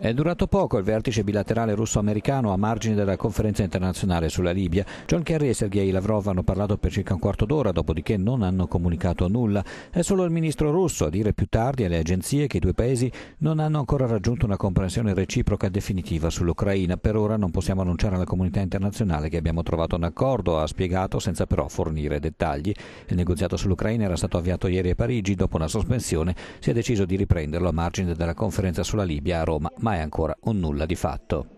È durato poco il vertice bilaterale russo-americano a margine della conferenza internazionale sulla Libia. John Kerry e Sergei Lavrov hanno parlato per circa un quarto d'ora, dopodiché non hanno comunicato nulla. È solo il ministro russo a dire più tardi alle agenzie che i due paesi non hanno ancora raggiunto una comprensione reciproca definitiva sull'Ucraina. Per ora non possiamo annunciare alla comunità internazionale che abbiamo trovato un accordo, ha spiegato, senza però fornire dettagli. Il negoziato sull'Ucraina era stato avviato ieri a Parigi. Dopo una sospensione si è deciso di riprenderlo a margine della conferenza sulla Libia a Roma mai ancora un nulla di fatto.